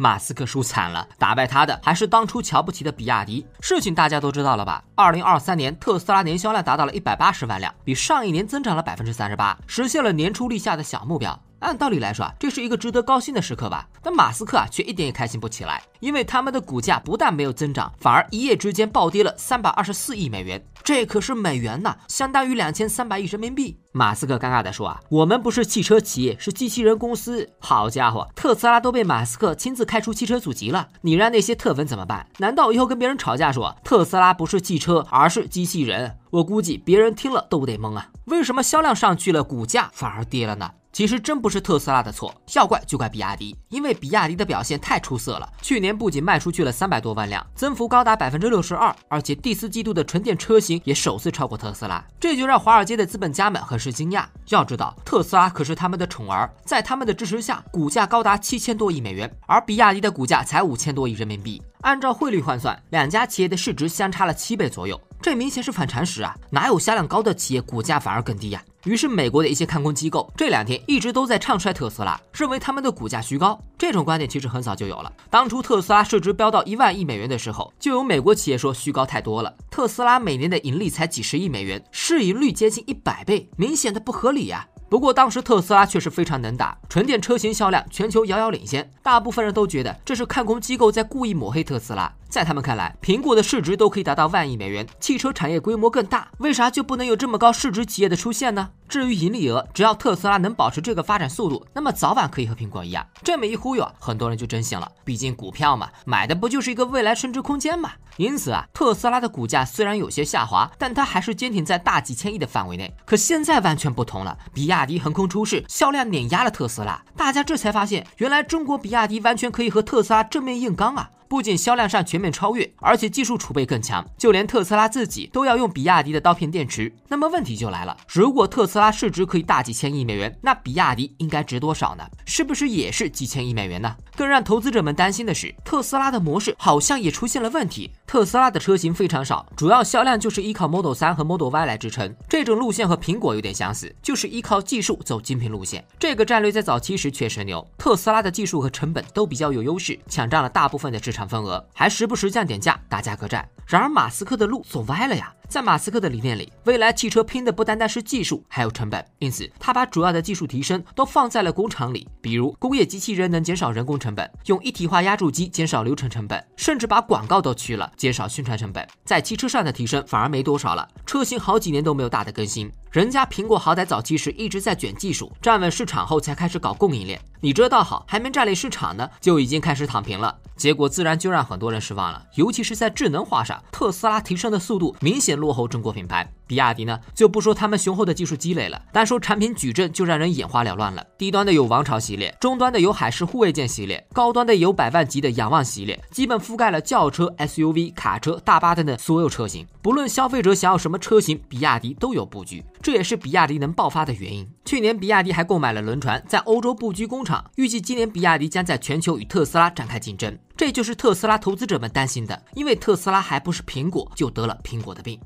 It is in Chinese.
马斯克输惨了，打败他的还是当初瞧不起的比亚迪。事情大家都知道了吧？二零二三年，特斯拉年销量达到了一百八十万辆，比上一年增长了百分之三十八，实现了年初立下的小目标。按道理来说啊，这是一个值得高兴的时刻吧？但马斯克啊，却一点也开心不起来，因为他们的股价不但没有增长，反而一夜之间暴跌了三百二十四亿美元，这可是美元呐，相当于两千三百亿人民币。马斯克尴尬的说啊，我们不是汽车企业，是机器人公司。好家伙，特斯拉都被马斯克亲自开除汽车组籍了，你让那些特粉怎么办？难道以后跟别人吵架说特斯拉不是汽车，而是机器人？我估计别人听了都得懵啊。为什么销量上去了，股价反而跌了呢？其实真不是特斯拉的错，要怪就怪比亚迪，因为比亚迪的表现太出色了。去年不仅卖出去了三百多万辆，增幅高达百分之六十二，而且第四季度的纯电车型也首次超过特斯拉，这就让华尔街的资本家们很是惊讶。要知道，特斯拉可是他们的宠儿，在他们的支持下，股价高达七千多亿美元，而比亚迪的股价才五千多亿人民币。按照汇率换算，两家企业的市值相差了七倍左右，这明显是反常识啊！哪有销量高的企业股价反而更低呀？于是，美国的一些看空机构这两天一直都在唱衰特斯拉，认为他们的股价虚高。这种观点其实很早就有了。当初特斯拉市值飙到一万亿美元的时候，就有美国企业说虚高太多了。特斯拉每年的盈利才几十亿美元，市盈率接近一百倍，明显的不合理呀。不过当时特斯拉确实非常能打，纯电车型销量全球遥遥领先。大部分人都觉得这是看空机构在故意抹黑特斯拉。在他们看来，苹果的市值都可以达到万亿美元，汽车产业规模更大，为啥就不能有这么高市值企业的出现呢？至于盈利额，只要特斯拉能保持这个发展速度，那么早晚可以和苹果一样。这么一忽悠，很多人就真信了。毕竟股票嘛，买的不就是一个未来升值空间吗？因此啊，特斯拉的股价虽然有些下滑，但它还是坚挺在大几千亿的范围内。可现在完全不同了，比亚迪横空出世，销量碾压了特斯拉，大家这才发现，原来中国比亚迪完全可以和特斯拉正面硬刚啊！不仅销量上全面超越，而且技术储备更强，就连特斯拉自己都要用比亚迪的刀片电池。那么问题就来了，如果特斯拉市值可以大几千亿美元，那比亚迪应该值多少呢？是不是也是几千亿美元呢？更让投资者们担心的是，特斯拉的模式好像也出现了问题。特斯拉的车型非常少，主要销量就是依靠 Model 3和 Model Y 来支撑。这种路线和苹果有点相似，就是依靠技术走精品路线。这个战略在早期时确实牛，特斯拉的技术和成本都比较有优势，抢占了大部分的市场份额，还时不时降点价打价格战。然而，马斯克的路走歪了呀。在马斯克的理念里，未来汽车拼的不单单是技术，还有成本。因此，他把主要的技术提升都放在了工厂里，比如工业机器人能减少人工成本，用一体化压铸机减少流程成本，甚至把广告都去了，减少宣传成本。在汽车上的提升反而没多少了，车型好几年都没有大的更新。人家苹果好歹早期时一直在卷技术，站稳市场后才开始搞供应链。你这倒好，还没占领市场呢，就已经开始躺平了，结果自然就让很多人失望了。尤其是在智能化上，特斯拉提升的速度明显落后中国品牌。比亚迪呢，就不说他们雄厚的技术积累了，单说产品矩阵就让人眼花缭乱了。低端的有王朝系列，中端的有海狮护卫舰系列，高端的有百万级的仰望系列，基本覆盖了轿车、SUV、卡车、大巴等等所有车型。不论消费者想要什么车型，比亚迪都有布局，这也是比亚迪能爆发的原因。去年，比亚迪还购买了轮船，在欧洲布局工厂。预计今年，比亚迪将在全球与特斯拉展开竞争。这就是特斯拉投资者们担心的，因为特斯拉还不是苹果，就得了苹果的病。